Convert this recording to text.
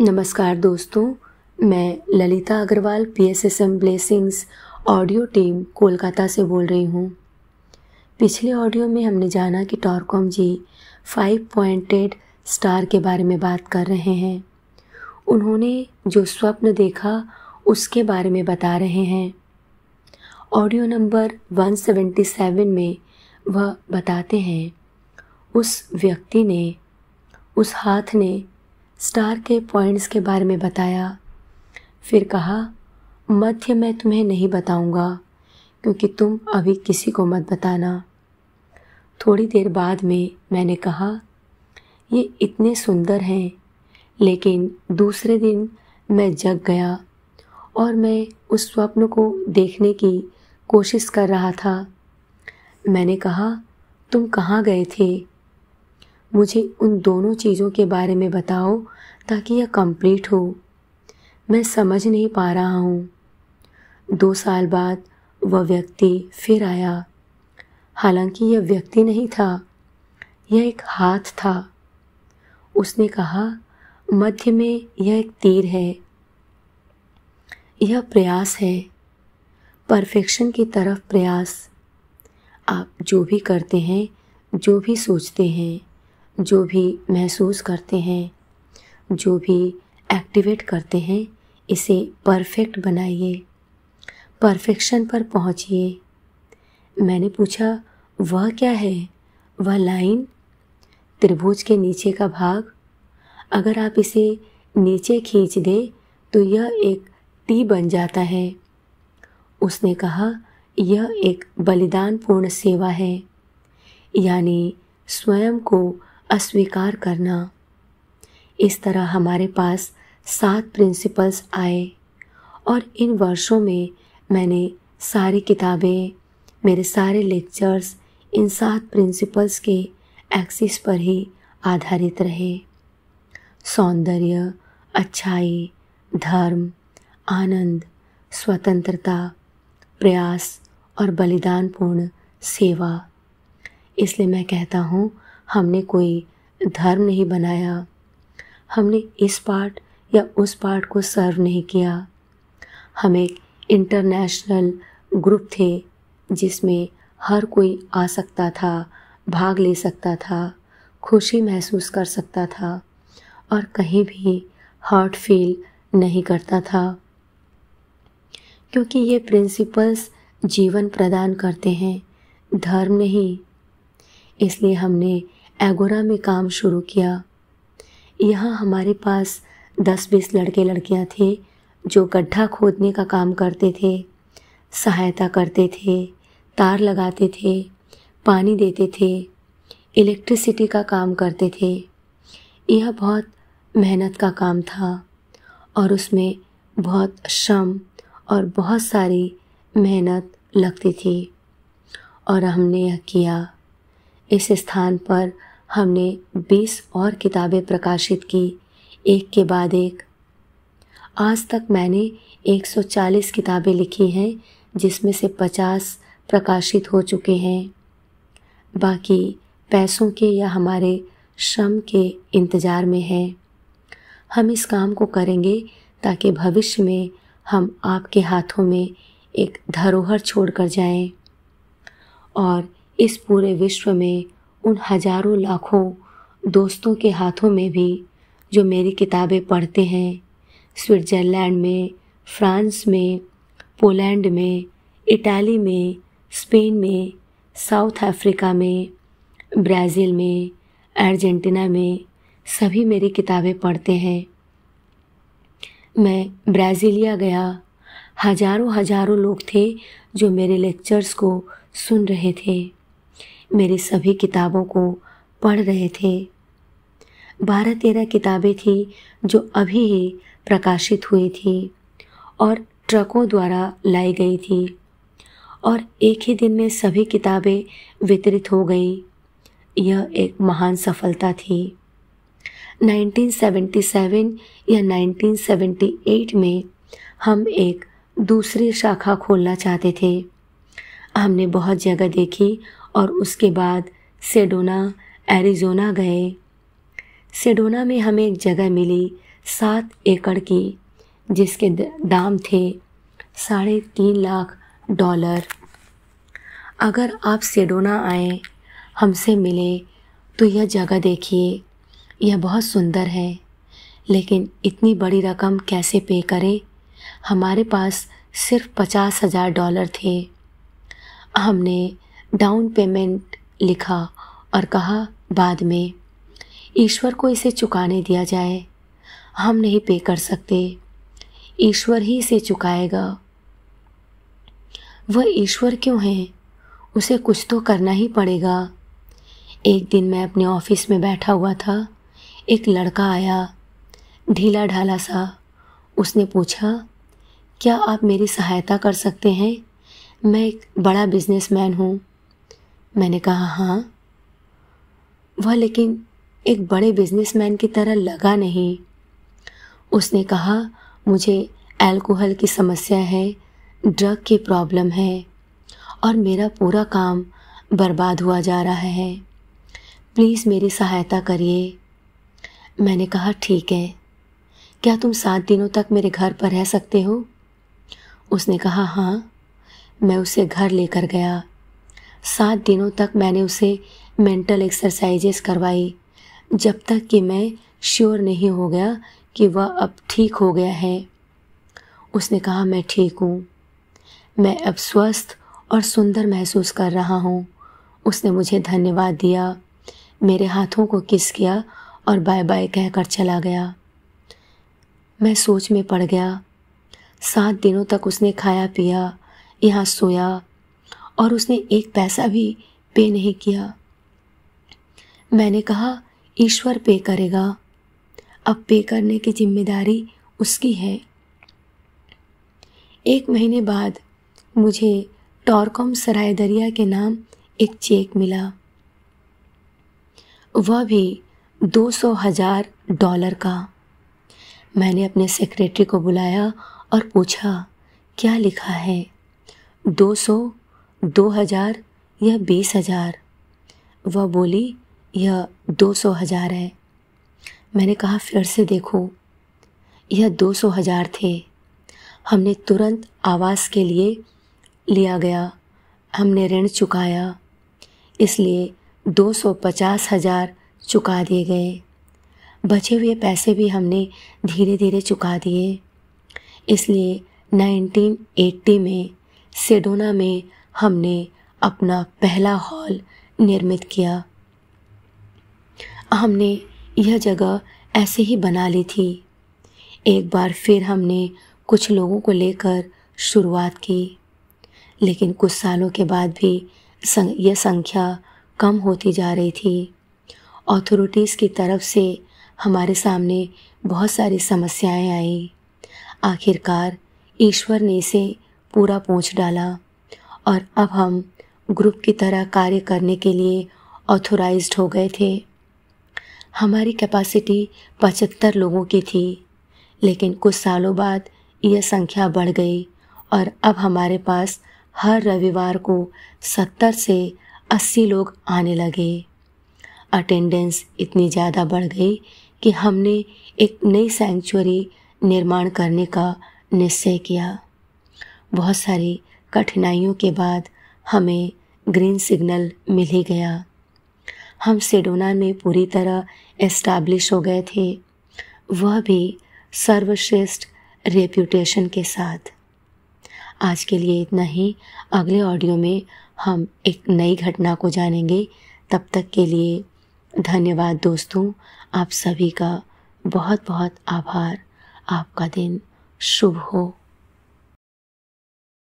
नमस्कार दोस्तों मैं Lalita Agarwal P S S M blessings audio team Kolkata से बोल रही हूँ पिछले ऑडियो में हमने जाना कि टॉरकॉम जी फाइव पॉइंटेड स्टार के बारे में बात कर रहे हैं उन्होंने जो स्वप्न देखा उसके बारे में बता रहे हैं ऑडियो नंबर 177 में वह बताते हैं उस व्यक्ति ने उस हाथ ने स्टार के पॉइंट्स के बारे में बताया फिर कहा मध्य मैं तुम्हें नहीं बताऊंगा क्योंकि तुम अभी किसी को मत बताना थोड़ी देर बाद में मैंने कहा ये इतने सुंदर हैं लेकिन दूसरे दिन मैं जग गया और मैं उस स्वप्न को देखने की कोशिश कर रहा था मैंने कहा तुम कहाँ गए थे मुझे उन दोनों चीज़ों के बारे में बताओ ताकि यह कंप्लीट हो मैं समझ नहीं पा रहा हूँ दो साल बाद वह व्यक्ति फिर आया हालांकि यह व्यक्ति नहीं था यह एक हाथ था उसने कहा मध्य में यह एक तीर है यह प्रयास है परफेक्शन की तरफ प्रयास आप जो भी करते हैं जो भी सोचते हैं जो भी महसूस करते हैं जो भी एक्टिवेट करते हैं इसे परफेक्ट बनाइए परफेक्शन पर पहुंचिए मैंने पूछा वह क्या है वह लाइन त्रिभुज के नीचे का भाग अगर आप इसे नीचे खींच दें तो यह एक टी बन जाता है उसने कहा यह एक बलिदानपूर्ण सेवा है यानी स्वयं को अस्वीकार करना इस तरह हमारे पास सात प्रिंसिपल्स आए और इन वर्षों में मैंने सारी किताबें मेरे सारे लेक्चर्स इन सात प्रिंसिपल्स के एक्सिस पर ही आधारित रहे सौंदर्य अच्छाई धर्म आनंद स्वतंत्रता प्रयास और बलिदानपूर्ण सेवा इसलिए मैं कहता हूँ हमने कोई धर्म नहीं बनाया हमने इस पार्ट या उस पार्ट को सर्व नहीं किया हम एक इंटरनेशनल ग्रुप थे जिसमें हर कोई आ सकता था भाग ले सकता था खुशी महसूस कर सकता था और कहीं भी हर्ट फील नहीं करता था क्योंकि ये प्रिंसिपल्स जीवन प्रदान करते हैं धर्म नहीं इसलिए हमने एगोरा में काम शुरू किया यहाँ हमारे पास दस बीस लड़के लड़कियाँ थे जो गड्ढा खोदने का काम करते थे सहायता करते थे तार लगाते थे पानी देते थे इलेक्ट्रिसिटी का काम करते थे यह बहुत मेहनत का काम था और उसमें बहुत श्रम और बहुत सारी मेहनत लगती थी और हमने यह किया इस स्थान पर हमने 20 और किताबें प्रकाशित की एक के बाद एक आज तक मैंने 140 किताबें लिखी हैं जिसमें से 50 प्रकाशित हो चुके हैं बाकी पैसों के या हमारे श्रम के इंतज़ार में हैं हम इस काम को करेंगे ताकि भविष्य में हम आपके हाथों में एक धरोहर छोड़ कर जाएं और इस पूरे विश्व में उन हजारों लाखों दोस्तों के हाथों में भी जो मेरी किताबें पढ़ते हैं स्विट्ज़रलैंड में फ्रांस में पोलैंड में इटाली में स्पेन में साउथ अफ्रीका में ब्राज़ील में अर्जेंटीना में सभी मेरी किताबें पढ़ते हैं मैं ब्राज़ीलिया गया हजारों हजारों लोग थे जो मेरे लेक्चर्स को सुन रहे थे मेरी सभी किताबों को पढ़ रहे थे बारह तेरह किताबें थी जो अभी ही प्रकाशित हुई थी और ट्रकों द्वारा लाई गई थी और एक ही दिन में सभी किताबें वितरित हो गई यह एक महान सफलता थी 1977 या 1978 में हम एक दूसरी शाखा खोलना चाहते थे हमने बहुत जगह देखी और उसके बाद सेडोना एरिजोना गए सेडोना में हमें एक जगह मिली सात एकड़ की जिसके दाम थे साढ़े तीन लाख डॉलर अगर आप सेडोना आए हमसे मिले तो यह जगह देखिए यह बहुत सुंदर है लेकिन इतनी बड़ी रकम कैसे पे करें हमारे पास सिर्फ पचास हज़ार डॉलर थे हमने डाउन पेमेंट लिखा और कहा बाद में ईश्वर को इसे चुकाने दिया जाए हम नहीं पे कर सकते ईश्वर ही इसे चुकाएगा वह ईश्वर क्यों है उसे कुछ तो करना ही पड़ेगा एक दिन मैं अपने ऑफिस में बैठा हुआ था एक लड़का आया ढीला ढाला सा उसने पूछा क्या आप मेरी सहायता कर सकते हैं मैं एक बड़ा बिजनेसमैन हूँ मैंने कहा हाँ वह लेकिन एक बड़े बिजनेसमैन की तरह लगा नहीं उसने कहा मुझे अल्कोहल की समस्या है ड्रग की प्रॉब्लम है और मेरा पूरा काम बर्बाद हुआ जा रहा है प्लीज़ मेरी सहायता करिए मैंने कहा ठीक है क्या तुम सात दिनों तक मेरे घर पर रह सकते हो उसने कहा हाँ मैं उसे घर लेकर गया सात दिनों तक मैंने उसे मेंटल एक्सरसाइजेस करवाई जब तक कि मैं श्योर नहीं हो गया कि वह अब ठीक हो गया है उसने कहा मैं ठीक हूँ मैं अब स्वस्थ और सुंदर महसूस कर रहा हूँ उसने मुझे धन्यवाद दिया मेरे हाथों को किस किया और बाय बाय कहकर चला गया मैं सोच में पड़ गया सात दिनों तक उसने खाया पिया यहाँ सोया और उसने एक पैसा भी पे नहीं किया मैंने कहा ईश्वर पे करेगा अब पे करने की जिम्मेदारी उसकी है एक महीने बाद मुझे टॉरकॉम सराय दरिया के नाम एक चेक मिला वह भी दो सौ हजार डॉलर का मैंने अपने सेक्रेटरी को बुलाया और पूछा क्या लिखा है दो सौ दो हज़ार या बीस हज़ार वह बोली यह दो सौ हज़ार है मैंने कहा फिर से देखो यह दो सौ हज़ार थे हमने तुरंत आवास के लिए लिया गया हमने ऋण चुकाया इसलिए दो सौ पचास हज़ार चुका दिए गए बचे हुए पैसे भी हमने धीरे धीरे चुका दिए इसलिए 1980 में सेडोना में हमने अपना पहला हॉल निर्मित किया हमने यह जगह ऐसे ही बना ली थी एक बार फिर हमने कुछ लोगों को लेकर शुरुआत की लेकिन कुछ सालों के बाद भी सं, यह संख्या कम होती जा रही थी अथॉरिटीज़ की तरफ से हमारे सामने बहुत सारी समस्याएं आई आखिरकार ईश्वर ने इसे पूरा पूछ डाला और अब हम ग्रुप की तरह कार्य करने के लिए ऑथोराइज्ड हो गए थे हमारी कैपेसिटी पचहत्तर लोगों की थी लेकिन कुछ सालों बाद यह संख्या बढ़ गई और अब हमारे पास हर रविवार को सत्तर से अस्सी लोग आने लगे अटेंडेंस इतनी ज़्यादा बढ़ गई कि हमने एक नई सेंचुरी निर्माण करने का निश्चय किया बहुत सारी कठिनाइयों के बाद हमें ग्रीन सिग्नल मिल ही गया हम सेडोना में पूरी तरह एस्टैब्लिश हो गए थे वह भी सर्वश्रेष्ठ रेप्यूटेशन के साथ आज के लिए इतना ही अगले ऑडियो में हम एक नई घटना को जानेंगे तब तक के लिए धन्यवाद दोस्तों आप सभी का बहुत बहुत आभार आपका दिन शुभ हो